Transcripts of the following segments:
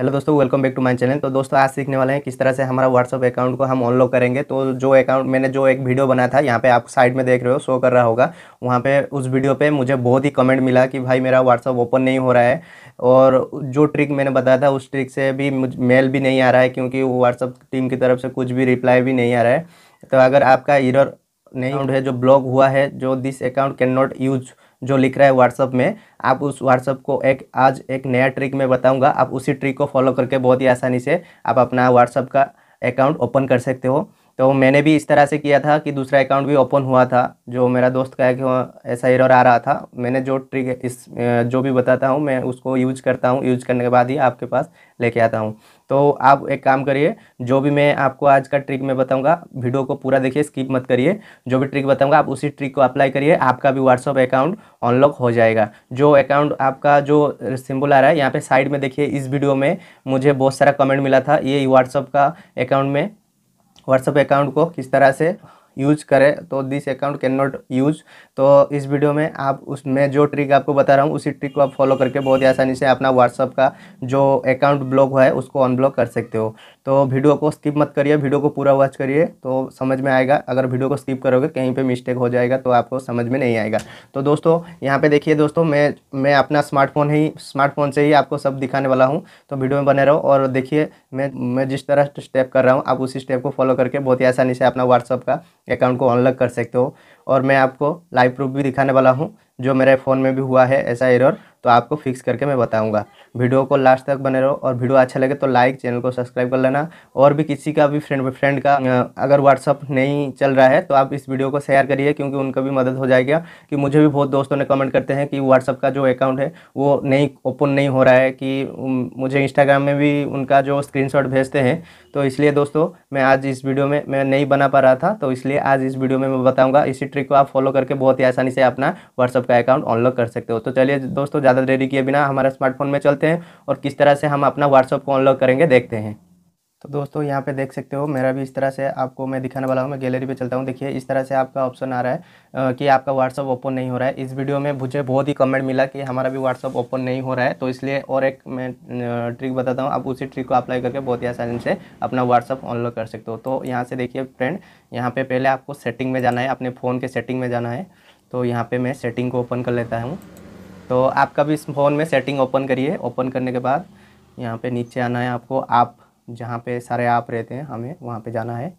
Hello दोस्तों welcome back to my channel तो दोस्तों आज सीखने वाले हैं किस तरह से हमारा व्हाट्सअप अकाउंट को हम अनलॉक करेंगे तो जो अकाउंट मैंने जो एक वीडियो बना था यहाँ पे आप साइड में देख रहे हो शो कर रहा होगा वहाँ पे उस वीडियो पे मुझे बहुत ही कमेंट मिला कि भाई मेरा व्हाट्सअप ओपन नहीं हो रहा है और जो ट्रिक मैंने बताया था उस ट्रिक से भी मेल भी नहीं आ रहा है क्योंकि व्हाट्सअप टीम की तरफ से कुछ भी रिप्लाई भी नहीं आ रहा है तो अगर आपका इरर नहीं हाँ। है जो ब्लॉक हुआ है जो this account can not use जो लिख रहा है व्हाट्सअप में आप उस व्हाट्सअप को एक आज एक नया ट्रिक मैं बताऊंगा आप उसी ट्रिक को फॉलो करके बहुत ही आसानी से आप अपना व्हाट्सअप का अकाउंट ओपन कर सकते हो तो मैंने भी इस तरह से किया था कि दूसरा अकाउंट भी ओपन हुआ था जो मेरा दोस्त का कि ऐसा एरर आ रहा था मैंने जो ट्रिक इस जो भी बताता हूँ मैं उसको यूज करता हूँ यूज करने के बाद ही आपके पास लेके आता हूँ तो आप एक काम करिए जो भी मैं आपको आज का ट्रिक मैं बताऊँगा वीडियो को पूरा देखिए स्किप मत करिए जो भी ट्रिक बताऊँगा आप उसी ट्रिक को अप्लाई करिए आपका भी व्हाट्सअप अकाउंट अनलॉक हो जाएगा जो अकाउंट आपका जो सिम्बुल आ रहा है यहाँ पर साइड में देखिए इस वीडियो में मुझे बहुत सारा कमेंट मिला था ये व्हाट्सअप का अकाउंट में व्हाट्सअप अकाउंट को किस तरह से यूज करें तो this account can not use तो इस वीडियो में आप उसमें जो ट्रिक आपको बता रहा हूँ उसी ट्रिक को आप फॉलो करके बहुत ही आसानी से अपना व्हाट्सअप का जो अकाउंट ब्लॉक हुआ है उसको अनब्लॉक कर सकते हो तो वीडियो को स्किप मत करिए वीडियो को पूरा वॉच करिए तो समझ में आएगा अगर वीडियो को स्किप करोगे कहीं पर मिस्टेक हो जाएगा तो आपको समझ में नहीं आएगा तो दोस्तों यहाँ पे देखिए दोस्तों मैं मैं अपना स्मार्टफोन ही स्मार्टफोन से ही आपको सब दिखाने वाला हूँ तो वीडियो में बने रहो और देखिए मैं मैं जिस तरह स्टेप कर रहा हूँ आप उसी स्टेप को फॉलो करके बहुत ही आसानी से अपना व्हाट्सअप का अकाउंट को अनलॉक कर सकते हो और मैं आपको लाइव प्रूफ भी दिखाने वाला हूँ जो मेरे फ़ोन में भी हुआ है ऐसा एरर तो आपको फिक्स करके मैं बताऊंगा वीडियो को लास्ट तक बने रहो और वीडियो अच्छा लगे तो लाइक चैनल को सब्सक्राइब कर लेना और भी किसी का भी फ्रेंड फ्रेंड का अगर व्हाट्सअप नहीं चल रहा है तो आप इस वीडियो को शेयर करिए क्योंकि उनका भी मदद हो जाएगा कि मुझे भी बहुत दोस्तों ने कमेंट करते हैं कि व्हाट्सअप का जो अकाउंट है वो नहीं ओपन नहीं हो रहा है कि मुझे इंस्टाग्राम में भी उनका जो स्क्रीन भेजते हैं तो इसलिए दोस्तों मैं आज इस वीडियो में मैं नहीं बना पा रहा था तो इसलिए आज इस वीडियो में मैं बताऊँगा इसी ट्रिक को आप फॉलो करके बहुत ही आसानी से अपना व्हाट्सअप पे अकाउंट अनलॉक कर सकते हो तो चलिए दोस्तों ज़्यादा देरी किए बिना हमारे स्मार्टफोन में चलते हैं और किस तरह से हम अपना व्हाट्सअप को अनलॉक करेंगे देखते हैं तो दोस्तों यहाँ पे देख सकते हो मेरा भी इस तरह से आपको मैं दिखाने वाला हूँ मैं गैलरी पे चलता हूँ देखिए इस तरह से आपका ऑप्शन आ रहा है आ, कि आपका व्हाट्सअप ओपन नहीं हो रहा है इस वीडियो में मुझे बहुत ही कमेंट मिला कि हमारा भी व्हाट्सअप ओपन नहीं हो रहा है तो इसलिए और एक मैं ट्रिक बताता हूँ आप उसी ट्रिक को अप्लाई करके बहुत ही आसानी से अपना व्हाट्सअप अनलॉक कर सकते हो तो यहाँ से देखिए फ्रेंड यहाँ पर पहले आपको सेटिंग में जाना है अपने फ़ोन के सेटिंग में जाना है तो यहाँ पे मैं सेटिंग को ओपन कर लेता हूँ तो आपका भी इस फ़ोन में सेटिंग ओपन करिए ओपन करने के बाद यहाँ पे नीचे आना है आपको आप जहाँ पे सारे आप रहते हैं हमें वहाँ पे जाना है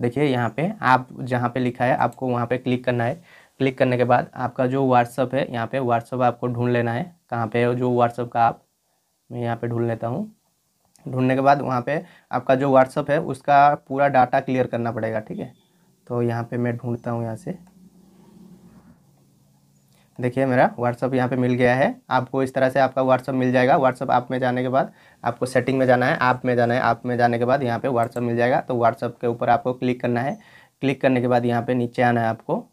देखिए यहाँ पे आप जहाँ पे लिखा है आपको वहाँ पे क्लिक करना है क्लिक करने के बाद आपका जो व्हाट्सअप है यहाँ पे व्हाट्सअप आपको ढूंढ लेना है कहाँ पे जो व्हाट्सअप का आप मैं यहाँ पे ढूंढ लेता हूँ ढूंढने के बाद वहाँ पे आपका जो व्हाट्सअप है उसका पूरा डाटा क्लियर करना पड़ेगा ठीक है तो यहाँ पे मैं ढूंढता हूँ यहाँ से देखिए मेरा व्हाट्सअप यहाँ पे मिल गया है आपको इस तरह से आपका व्हाट्सअप मिल जाएगा व्हाट्सअप ऐप में जाने के बाद आपको सेटिंग में जाना है ऐप में जाना है ऐप में जाने के बाद यहाँ पे व्हाट्सअप मिल जाएगा तो व्हाट्सअप के ऊपर आपको क्लिक करना है क्लिक करने के बाद यहाँ पे नीचे आना है आपको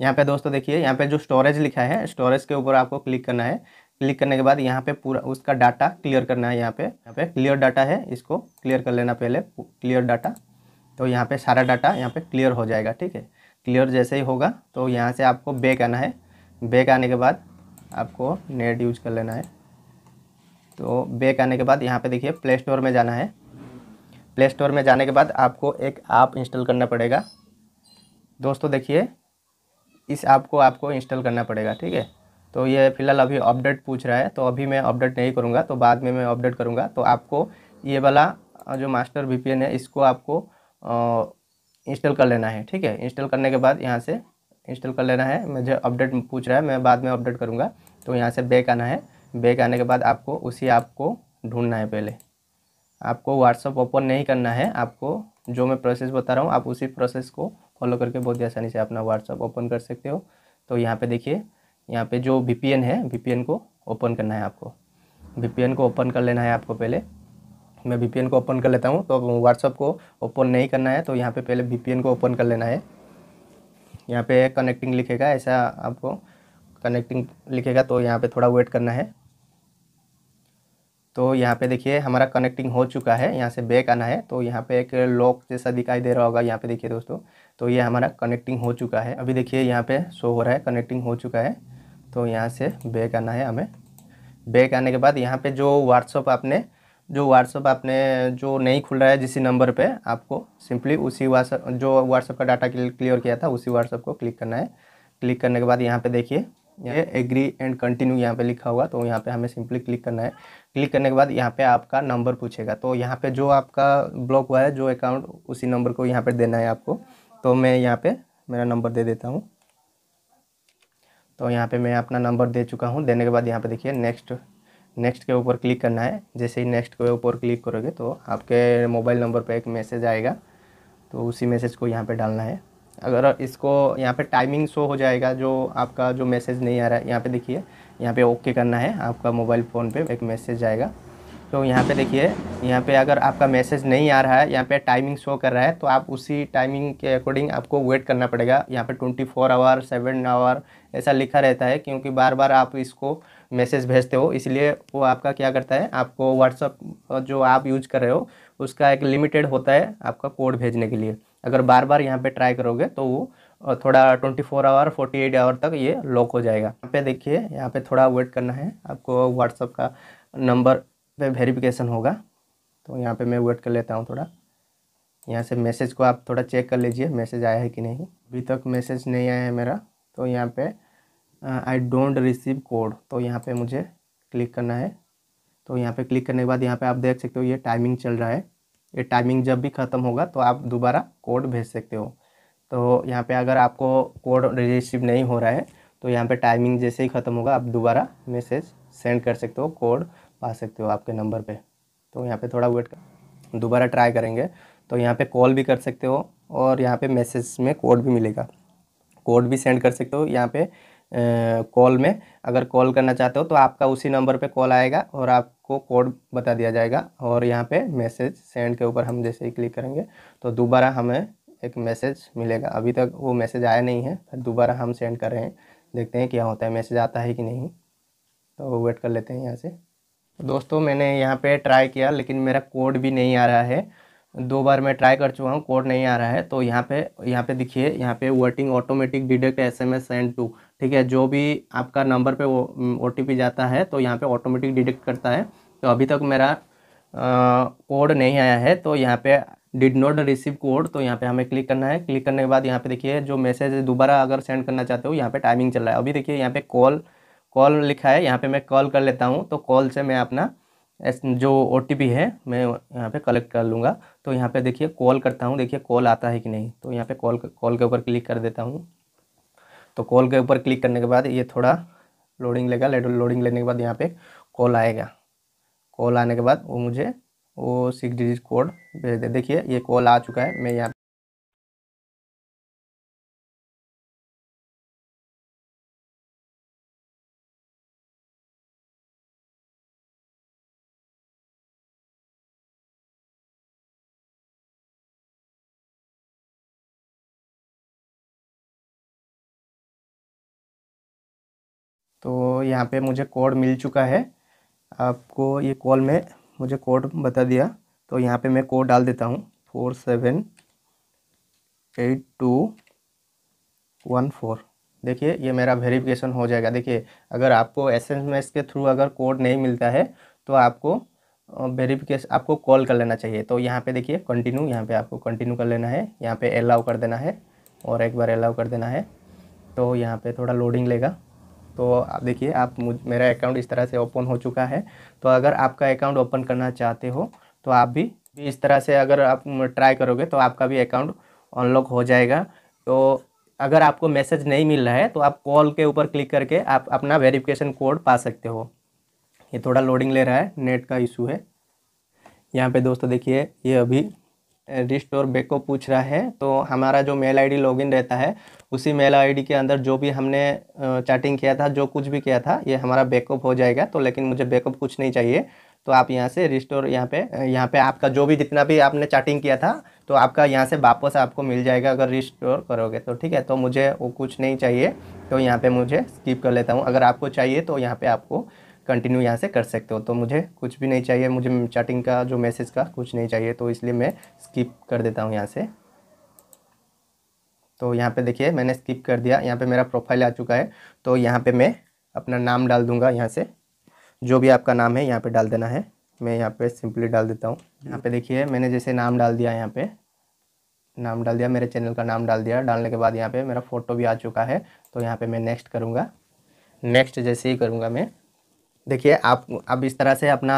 यहाँ पे दोस्तों देखिए यहाँ पे जो स्टोरेज लिखा है स्टोरेज के ऊपर आपको क्लिक करना है क्लिक करने के बाद यहाँ पे पूरा उसका डाटा क्लियर करना है यहाँ पे यहाँ पे क्लियर डाटा है इसको क्लियर कर लेना पहले क्लियर डाटा तो यहाँ पे सारा डाटा यहाँ पे क्लियर हो जाएगा ठीक है क्लियर जैसे ही होगा तो यहाँ से आपको बैक आना है बैक आने के बाद आपको नेट यूज कर लेना है तो बैक आने के बाद यहाँ पे देखिए प्ले स्टोर में जाना है प्ले स्टोर में जाने के बाद आपको एक ऐप इंस्टॉल करना पड़ेगा दोस्तों देखिए इस ऐप को आपको इंस्टॉल करना पड़ेगा ठीक है तो ये फ़िलहाल अभी अपडेट पूछ रहा है तो अभी मैं अपडेट नहीं करूँगा तो बाद में मैं अपडेट करूँगा तो आपको ये वाला जो मास्टर वी है इसको आपको इंस्टॉल कर लेना है ठीक है इंस्टॉल करने के बाद यहाँ से इंस्टॉल कर लेना है मुझे अपडेट पूछ रहा है मैं बाद में अपडेट करूँगा तो यहाँ से बैक आना है बैक आने के बाद आपको उसी ऐप को ढूँढना है पहले आपको व्हाट्सअप ओपन नहीं करना है आपको जो मैं प्रोसेस बता रहा हूँ आप उसी प्रोसेस को फॉलो करके बहुत ही आसानी से अपना व्हाट्सअप ओपन कर सकते हो तो यहाँ पे देखिए यहाँ पे जो वी है वी को ओपन करना है आपको वी को ओपन कर लेना है आपको पहले मैं वी को ओपन कर लेता हूँ तो व्हाट्सअप को ओपन नहीं करना है तो यहाँ पे पहले वी को ओपन कर लेना है यहाँ पे कनेक्टिंग लिखेगा ऐसा आपको कनेक्टिंग लिखेगा तो यहाँ पे थोड़ा वेट करना है तो यहाँ पे देखिए हमारा कनेक्टिंग हो चुका है यहाँ से बैक आना है तो यहाँ पे एक लॉक जैसा दिखाई दे रहा होगा यहाँ पे देखिए दोस्तों तो ये हमारा कनेक्टिंग हो चुका है अभी देखिए यहाँ पे शो हो रहा है कनेक्टिंग हो चुका है तो यहाँ से बैक आना है हमें बैक आने के बाद यहाँ पे जो व्हाट्सअप आपने जो व्हाट्सअप आपने जो नहीं खुल रहा है जिस नंबर पे आपको सिंपली उसी व्हाट्सअप जो व्हाट्सअप का डाटा क्लियर किया था उसी व्हाट्सअप को क्लिक करना है क्लिक करने के बाद यहाँ पे देखिए ये एग्री एंड कंटिन्यू यहाँ पे लिखा होगा तो यहाँ पे हमें सिंपली क्लिक करना है क्लिक करने के बाद यहाँ पे आपका नंबर पूछेगा तो यहाँ पे जो आपका ब्लॉक हुआ है जो अकाउंट उसी नंबर को यहाँ पे देना है आपको तो मैं यहाँ पे मेरा नंबर दे देता हूँ तो यहाँ पे मैं अपना नंबर दे चुका हूँ देने के बाद यहाँ पे देखिए नेक्स्ट नेक्स्ट के ऊपर क्लिक करना है जैसे ही नेक्स्ट के ऊपर क्लिक करोगे तो आपके मोबाइल नंबर पर एक मैसेज आएगा तो उसी मैसेज को यहाँ पर डालना है अगर इसको यहाँ पे टाइमिंग शो हो जाएगा जो आपका जो मैसेज नहीं आ रहा है यहाँ पे देखिए यहाँ पे ओके करना है आपका मोबाइल फ़ोन पे एक मैसेज आएगा तो यहाँ पे देखिए यहाँ पे अगर आपका मैसेज नहीं आ रहा है यहाँ पे टाइमिंग शो कर रहा है तो आप उसी टाइमिंग के अकॉर्डिंग आपको वेट करना पड़ेगा यहाँ पे twenty four hour seven hour ऐसा लिखा रहता है क्योंकि बार बार आप इसको मैसेज भेजते हो इसलिए वो आपका क्या करता है आपको व्हाट्सअप जो आप यूज कर रहे हो उसका एक लिमिटेड होता है आपका कोड भेजने के लिए अगर बार बार यहाँ पर ट्राई करोगे तो वो थोड़ा twenty four hour forty eight hour तक ये लॉक हो जाएगा यहाँ पे देखिए यहाँ पे थोड़ा वेट करना है आपको व्हाट्सअप का नंबर पे वेरिफिकेशन होगा तो यहाँ पे मैं वेट कर लेता हूँ थोड़ा यहाँ से मैसेज को आप थोड़ा चेक कर लीजिए मैसेज आया है कि नहीं अभी तक मैसेज नहीं आया है मेरा तो यहाँ पे आई डोंट रिसीव कोड तो यहाँ पे मुझे क्लिक करना है तो यहाँ पे क्लिक करने के बाद यहाँ पे आप देख सकते हो ये टाइमिंग चल रहा है ये टाइमिंग जब भी ख़त्म होगा तो आप दोबारा कोड भेज सकते हो तो यहाँ पे अगर आपको कोड रिसीव नहीं हो रहा है तो यहाँ पे टाइमिंग जैसे ही ख़त्म होगा आप दोबारा मैसेज सेंड कर सकते हो कोड आ सकते हो आपके नंबर पे तो यहाँ पे थोड़ा वेट कर दोबारा ट्राई करेंगे तो यहाँ पे कॉल भी कर सकते हो और यहाँ पे मैसेज में कोड भी मिलेगा कोड भी सेंड कर सकते हो यहाँ पे कॉल में अगर कॉल करना चाहते हो तो आपका उसी नंबर पे कॉल आएगा और आपको कोड बता दिया जाएगा और यहाँ पे मैसेज सेंड के ऊपर हम जैसे ही क्लिक करेंगे तो दोबारा हमें एक मैसेज मिलेगा अभी तक वो मैसेज आया नहीं है फिर दोबारा हम सेंड कर रहे हैं देखते हैं क्या होता है मैसेज आता है कि नहीं तो वेट कर लेते हैं यहाँ से दोस्तों मैंने यहाँ पे ट्राई किया लेकिन मेरा कोड भी नहीं आ रहा है दो बार मैं ट्राई कर चुका हूँ कोड नहीं आ रहा है तो यहाँ पे यहाँ पे देखिए यहाँ पे वर्टिंग automatic deduct S M S send to ठीक है जो भी आपका नंबर पे ओ टी जाता है तो यहाँ पे ऑटोमेटिक डिडक्ट करता है तो अभी तक मेरा कोड नहीं आया है तो यहाँ पे डिड नॉट रिसीव कोड तो यहाँ पे हमें क्लिक करना है क्लिक करने के बाद यहाँ पे देखिए जो मैसेज दोबारा अगर सेंड करना चाहते हो यहाँ पे टाइमिंग चल रहा है अभी देखिए यहाँ पे कॉल कॉल लिखा है यहाँ पे मैं कॉल कर लेता हूँ तो कॉल से मैं अपना जो ओ है मैं यहाँ पे कलेक्ट कर लूँगा तो यहाँ पे देखिए कॉल करता हूँ देखिए कॉल आता है कि नहीं तो यहाँ पे कॉल कॉल के ऊपर क्लिक कर देता हूँ तो कॉल के ऊपर क्लिक करने के बाद ये थोड़ा लोडिंग लेगा लोडिंग लेने के बाद यहाँ पे कॉल आएगा कॉल आने के बाद वो मुझे वो सिक्स डिजिट कोड भेज दे देखिए ये कॉल आ चुका है मैं यहाँ तो यहाँ पे मुझे कोड मिल चुका है आपको ये कॉल में मुझे कोड बता दिया तो यहाँ पे मैं कोड डाल देता हूँ four seven eight two one four देखिए ये मेरा वेरिफिकेशन हो जाएगा देखिए अगर आपको एसएमएस के थ्रू अगर कोड नहीं मिलता है तो आपको वेरिफिकेशन आपको कॉल कर लेना चाहिए तो यहाँ पे देखिए कंटिन्यू यहाँ पे आपको कंटिन्यू कर लेना है यहाँ पे अलाउ कर देना है और एक बार अलाउ कर देना है तो यहाँ पे थोड़ा लोडिंग लेगा तो आप देखिए आप मेरा अकाउंट इस तरह से ओपन हो चुका है तो अगर आपका अकाउंट ओपन करना चाहते हो तो आप भी इस तरह से अगर आप ट्राई करोगे तो आपका भी अकाउंट अनलॉक हो जाएगा तो अगर आपको मैसेज नहीं मिल रहा है तो आप कॉल के ऊपर क्लिक करके आप अपना वेरिफिकेशन कोड पा सकते हो ये थोड़ा लोडिंग ले रहा है नेट का इशू है यहाँ पे दोस्तों देखिए ये अभी रिस्टोर बैक को पूछ रहा है तो हमारा जो मेल आईडी लॉगिन रहता है उसी मेल आईडी के अंदर जो भी हमने चैटिंग किया था जो कुछ भी किया था ये हमारा बैकअप हो जाएगा तो लेकिन मुझे बैकअप कुछ नहीं चाहिए तो आप यहाँ से रिस्टोर यहाँ पे यहाँ पे आपका जो भी जितना भी आपने चैटिंग किया था तो आपका यहाँ से वापस आपको मिल जाएगा अगर रिस्टोर करोगे तो ठीक है तो मुझे वो कुछ नहीं चाहिए तो यहाँ पर मुझे स्किप कर लेता हूँ अगर आपको चाहिए तो यहाँ पर आपको कंटिन्यू यहाँ से कर सकते हो तो मुझे कुछ भी नहीं चाहिए मुझे चैटिंग का जो मैसेज का कुछ नहीं चाहिए तो इसलिए मैं स्किप कर देता हूँ यहाँ से तो यहाँ पे देखिए मैंने स्किप कर दिया यहाँ पे मेरा प्रोफाइल आ चुका है तो यहाँ पे मैं अपना नाम डाल दूँगा यहाँ से जो भी आपका नाम है यहाँ पे डाल देना है मैं यहाँ पे सिंपली डाल देता हूँ यहाँ पे देखिए मैंने जैसे नाम डाल दिया यहाँ पे नाम डाल दिया मेरे चैनल का नाम डाल दिया डालने के बाद यहाँ पर मेरा फ़ोटो भी आ चुका है तो यहाँ पर मैं नेक्स्ट करूँगा नेक्स्ट जैसे ही करूँगा मैं देखिए आप अब इस तरह से अपना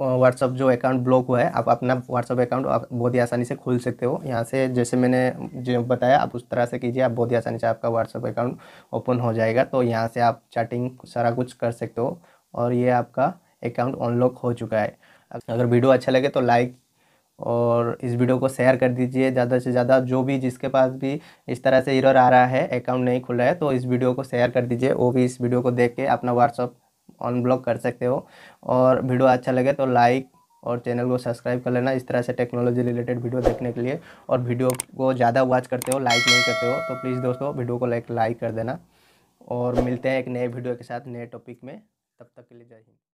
व्हाट्सअप जो अकाउंट ब्लॉक हुआ है आप अपना व्हाट्सअप अकाउंट आप बहुत ही आसानी से खोल सकते हो यहाँ से जैसे मैंने जो बताया आप उस तरह से कीजिए आप बहुत ही आसानी से आपका व्हाट्सअप अकाउंट ओपन हो जाएगा तो यहाँ से आप चैटिंग सारा कुछ कर सकते हो और ये आपका अकाउंट अनलॉक हो चुका है अगर वीडियो अच्छा लगे तो लाइक और इस वीडियो को शेयर कर दीजिए ज़्यादा से ज़्यादा जो भी जिसके पास भी इस तरह से इरर आ रहा है अकाउंट नहीं खुल रहा है तो इस वीडियो को शेयर कर दीजिए वो भी इस वीडियो को देख के अपना व्हाट्सअप अनब्लॉक कर सकते हो और वीडियो अच्छा लगे तो लाइक और चैनल को सब्सक्राइब कर लेना इस तरह से टेक्नोलॉजी रिलेटेड वीडियो देखने के लिए और वीडियो को ज़्यादा वॉच करते हो लाइक नहीं करते हो तो प्लीज़ दोस्तों वीडियो को लाइक लाइक कर देना और मिलते हैं एक नए वीडियो के साथ नए टॉपिक में तब तक के लिए जय हिंद